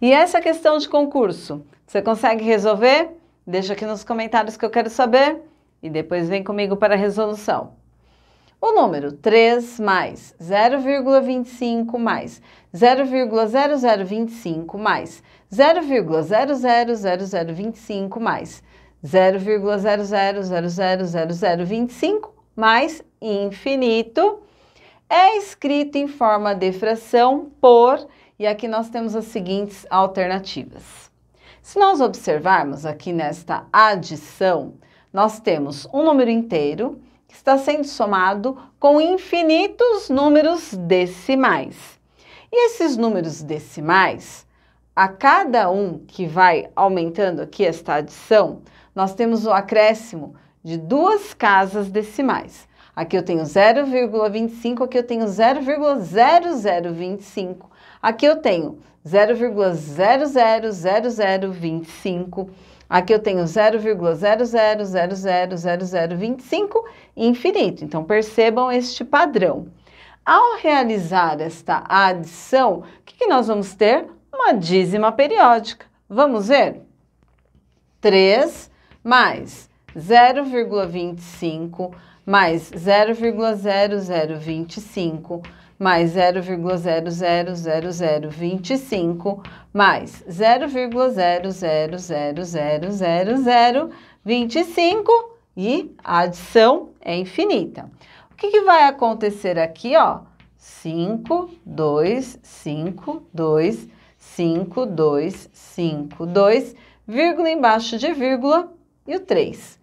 E essa questão de concurso, você consegue resolver? Deixa aqui nos comentários que eu quero saber e depois vem comigo para a resolução. O número 3 mais 0,25 mais 0,0025 mais 0,000025 mais 0,00000025 mais infinito é escrito em forma de fração por e aqui nós temos as seguintes alternativas. Se nós observarmos aqui nesta adição, nós temos um número inteiro que está sendo somado com infinitos números decimais. E esses números decimais, a cada um que vai aumentando aqui esta adição, nós temos o um acréscimo de duas casas decimais. Aqui eu tenho 0,25, aqui eu tenho 0,0025. Aqui eu tenho 0,000025. Aqui eu tenho 0,00000025 infinito. Então percebam este padrão. Ao realizar esta adição, o que, que nós vamos ter? Uma dízima periódica. Vamos ver? 3 mais 0,25 mais 0,0025 mais 0,000025 mais 0,00000025 e a adição é infinita. O que, que vai acontecer aqui, ó? 5, 2, 5, 2, 5, 2, 5, 2, vírgula embaixo de vírgula e o 3.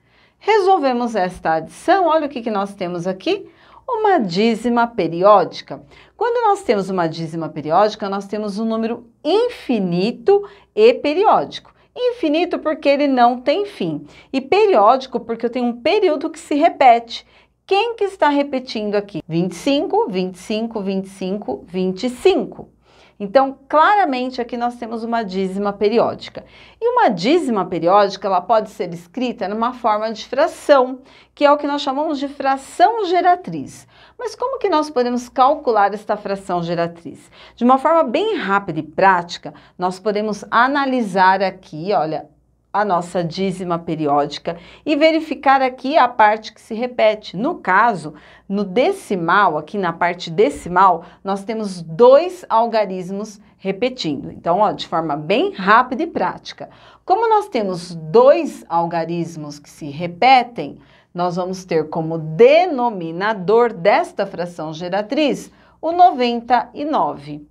Resolvemos esta adição, olha o que, que nós temos aqui, uma dízima periódica. Quando nós temos uma dízima periódica, nós temos um número infinito e periódico. Infinito porque ele não tem fim e periódico porque eu tenho um período que se repete. Quem que está repetindo aqui? 25, 25, 25, 25. Então, claramente aqui nós temos uma dízima periódica. E uma dízima periódica, ela pode ser escrita numa forma de fração, que é o que nós chamamos de fração geratriz. Mas como que nós podemos calcular esta fração geratriz? De uma forma bem rápida e prática, nós podemos analisar aqui, olha, a nossa dízima periódica e verificar aqui a parte que se repete. No caso, no decimal, aqui na parte decimal, nós temos dois algarismos repetindo. Então, ó, de forma bem rápida e prática. Como nós temos dois algarismos que se repetem, nós vamos ter como denominador desta fração geratriz o 99.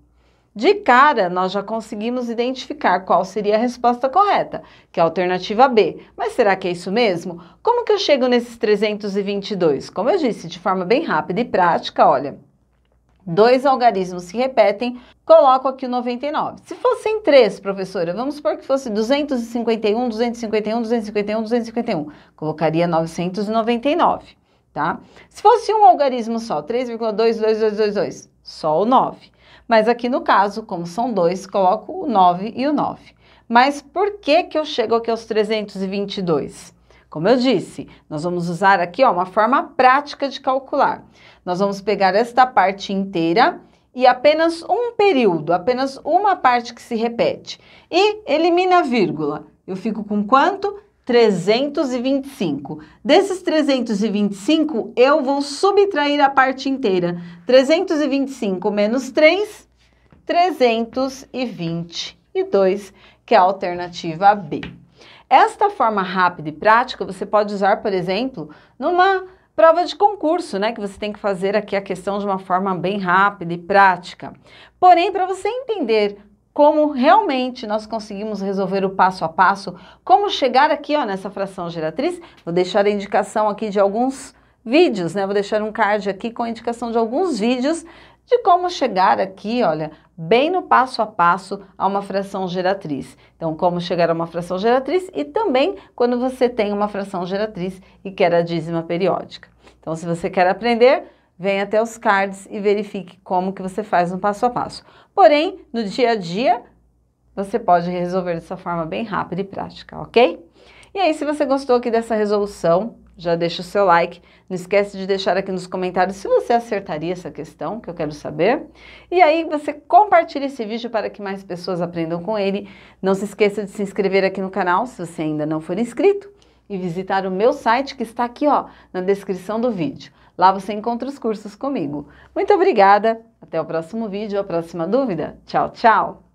De cara, nós já conseguimos identificar qual seria a resposta correta, que é a alternativa B. Mas será que é isso mesmo? Como que eu chego nesses 322? Como eu disse, de forma bem rápida e prática, olha. Dois algarismos se repetem, coloco aqui o 99. Se fossem três, professora, vamos supor que fosse 251, 251, 251, 251. Colocaria 999, tá? Se fosse um algarismo só, 3,22222, só o 9. Mas aqui no caso, como são dois, coloco o 9 e o 9. Mas por que, que eu chego aqui aos 322? Como eu disse, nós vamos usar aqui ó, uma forma prática de calcular. Nós vamos pegar esta parte inteira e apenas um período, apenas uma parte que se repete. E elimina a vírgula. Eu fico com quanto? 325. Desses 325, eu vou subtrair a parte inteira. 325 menos 3, 322, que é a alternativa B. Esta forma rápida e prática você pode usar, por exemplo, numa prova de concurso, né? Que você tem que fazer aqui a questão de uma forma bem rápida e prática. Porém, para você entender como realmente nós conseguimos resolver o passo a passo, como chegar aqui ó, nessa fração geratriz. Vou deixar a indicação aqui de alguns vídeos, né? Vou deixar um card aqui com a indicação de alguns vídeos de como chegar aqui, olha, bem no passo a passo a uma fração geratriz. Então, como chegar a uma fração geratriz e também quando você tem uma fração geratriz e quer a dízima periódica. Então, se você quer aprender, Venha até os cards e verifique como que você faz no passo a passo. Porém, no dia a dia, você pode resolver dessa forma bem rápida e prática, ok? E aí, se você gostou aqui dessa resolução, já deixa o seu like. Não esquece de deixar aqui nos comentários se você acertaria essa questão, que eu quero saber. E aí você compartilha esse vídeo para que mais pessoas aprendam com ele. Não se esqueça de se inscrever aqui no canal, se você ainda não for inscrito. E visitar o meu site, que está aqui ó, na descrição do vídeo. Lá você encontra os cursos comigo. Muito obrigada, até o próximo vídeo, a próxima dúvida. Tchau, tchau!